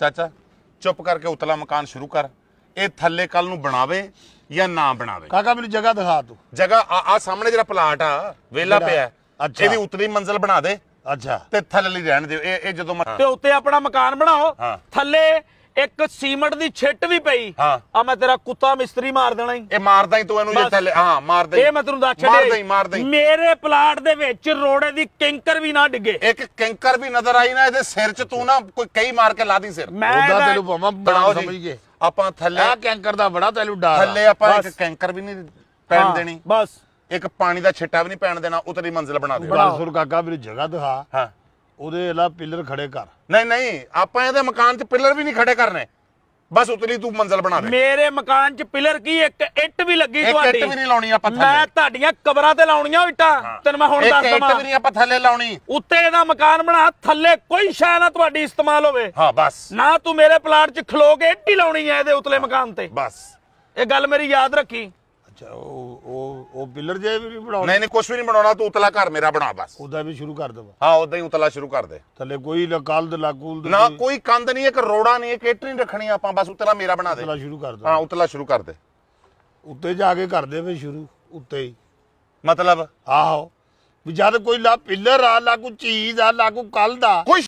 ਚਾਚਾ ਚੁੱਪ ਕਰਕੇ ਉਤਲਾ ਮਕਾਨ ਸ਼ੁਰੂ ਕਰ ਇਹ ਥੱਲੇ ਕੱਲ ਨੂੰ ਬਣਾਵੇ ਜਾਂ ਨਾ ਬਣਾਵੇ ਕਾਕਾ ਮੈਨੂੰ ਜਗ੍ਹਾ ਦਿਖਾ ਤੂੰ ਜਗ੍ਹਾ ਆ ਆ ਸਾਹਮਣੇ ਜਿਹੜਾ ਪਲਾਟ ਆ ਵੇਲਾ ਪਿਆ ਅੱਛਾ। ਇਹਦੀ ਉਤਲੀ ਮੰਜ਼ਲ ਬਣਾ ਦੇ ਅੱਛਾ ਤੇ ਥੱਲੇ ਲਈ ਰਹਿਣ ਦਿਓ ਇਹ ਇਹ ਜਦੋਂ ਮੈਂ ਤੇ ਉੱਤੇ ਆਪਣਾ ਮਕਾਨ ਬਣਾਓ ਥੱਲੇ ਇੱਕ ਸੀਮਟ ਦੀ ਛਿੱਟ ਵੀ ਪਈ ਆ ਮੈਂ ਤੇਰਾ ਕੁੱਤਾ ਮਿਸਤਰੀ ਮਾਰ ਦੇਣਾ ਹੀ ਇਹ ਮਾਰਦਾ ਹੀ ਤੂੰ ਇਹਨੂੰ ਜੇ ਥੱਲੇ ਹਾਂ ਮਾਰਦਾ ਇਹ ਮੈਂ ਤੈਨੂੰ ਦੱਸ ਛੱਡੇ ਮਾਰਦਾ ਹੀ ਮਾਰਦਾ ਹੀ ਮੇਰੇ ਪਲਾਟ ਦੇ ਵਿੱਚ ਰੋੜੇ ਦੀ ਕਿੰਕਰ ਵੀ ਨਾ ਡਿੱਗੇ ਇੱਕ ਕਿੰਕਰ ਵੀ ਨਜ਼ਰ ਆਈ ਨਾ ਇਹਦੇ ਸਿਰ 'ਚ ਤੂੰ ਨਾ ਕੋਈ ਕਈ ਮਾਰ ਕੇ ਲਾਦੀ ਸਿਰ ਉਹਦਾ ਤੈਨੂੰ ਭਾਵਾਂ ਬਣਾ ਸਮਝ ਗਏ ਆਪਾਂ ਥੱਲੇ ਆ ਕਿੰਕਰ ਦਾ ਬੜਾ ਤੈਨੂੰ ਡਰ ਥੱਲੇ ਆਪਾਂ ਇੱਕ ਕਿੰਕਰ ਵੀ ਨਹੀਂ ਪੈਣ ਦੇਣੀ ਬਸ ਇੱਕ ਪਾਣੀ ਦਾ ਛਿੱਟਾ ਵੀ ਨਹੀਂ ਪੈਣ ਦੇਣਾ ਉਤਰੀ ਮੰਜ਼ਿਲ ਬਣਾ ਦੇ ਬਲਸੁਰ ਕਾਕਾ ਵੀ ਜਗ੍ਹਾ ਦਿਖਾ ਹਾਂ ਉਹਦੇ ਇਲਾ ਪਿੱਲਰ ਖੜੇ ਕਰ ਨਹੀਂ ਨਹੀਂ ਆਪਾਂ ਇਹਦੇ ਮਕਾਨ 'ਚ ਪਿੱਲਰ ਵੀ ਨਹੀਂ ਖੜੇ ਕਰਨੇ ਬਸ ਉਤਲੀ ਤੂੰ ਮੰਜ਼ਲ ਬਣਾ ਦੇ ਮੇਰੇ ਮਕਾਨ 'ਚ ਪਿੱਲਰ ਕੀ ਇੱਕ ਇੱਟ ਵੀ ਲੱਗੀ ਤੁਹਾਡੀ ਇੱਕ ਇੱਟ ਵੀ ਨਹੀਂ ਲਾਉਣੀ ਆਪਾਂ ਥੱਲੇ ਮੈਂ ਤੁਹਾਡੀਆਂ ਕਬਰਾਂ ਤੇ ਲਾਉਣੀਆਂ ਇੱਟਾਂ ਤੈਨੂੰ ਮੈਂ ਹੁਣ ਦੱਸ ਦਵਾਂ ਇੱਕ ਇੱਟ ਵੀ ਨਹੀਂ ਆਪਾਂ ਥੱਲੇ ਲਾਉਣੀ ਉੱਤੇ ਇਹਦਾ ਮਕਾਨ ਬਣਾ ਥੱਲੇ ਕੋਈ ਸ਼ੈ ਨਾ ਤੁਹਾਡੀ ਇਸਤੇਮਾਲ ਹੋਵੇ ਹਾਂ ਬਸ ਨਾ ਤੂੰ ਮੇਰੇ ਪਲਾਟ 'ਚ ਖਲੋ ਕੇ ਇੱਟ ਹੀ ਲਾਉਣੀ ਹੈ ਇਹਦੇ ਉਤਲੇ ਮਕਾਨ ਤੇ ਬਸ ਇਹ ਗੱਲ ਮੇਰੀ ਯਾਦ ਰੱਖੀ ਅੱਛਾ ਉਹ ਉਹ ਉਹ ਬਿਲਰ ਜੇ ਵੀ ਬਣਾਉਣਾ ਨਹੀਂ ਨਹੀਂ ਕੁਝ ਵੀ ਨਹੀਂ ਬਣਾਉਣਾ ਤੂੰ ਉਤਲਾ ਘਰ ਮੇਰਾ ਬਣਾ ਬਸ ਉਹਦਾ ਵੀ ਸ਼ੁਰੂ ਕਰ ਦੇਵਾ ਹਾਂ ਉਦਾਂ ਹੀ ਉਤਲਾ ਸ਼ੁਰੂ ਕਰ ਦੇ ਥੱਲੇ ਕੋਈ ਲਕਲਦ ਲਾਗੂਲ ਨਾ ਕੋਈ ਕੰਧ ਨਹੀਂ ਇੱਕ ਰੋੜਾ ਨਹੀਂ ਇੱਕ ਏਟਰੀ ਰੱਖਣੀ ਆਪਾਂ ਬਸ ਉਤਲਾ ਮੇਰਾ ਬਣਾ ਦੇ ਉਤਲਾ ਸ਼ੁਰੂ ਕਰ ਦੇ ਹਾਂ ਉਤਲਾ ਸ਼ੁਰੂ ਕਰ ਦੇ ਉੱਤੇ ਜਾ ਕੇ ਕਰ ਦੇ ਵੀ ਸ਼ੁਰੂ ਉੱਤੇ ਹੀ ਮਤਲਬ ਆਹੋ ਵੀ ਜਦ ਕੋਈ ਲਾ ਪਿੱਲਰ ਆ ਲਾਗੂ ਚੀਜ਼ ਆ ਲਾਗੂ ਕੱਲ ਦਾ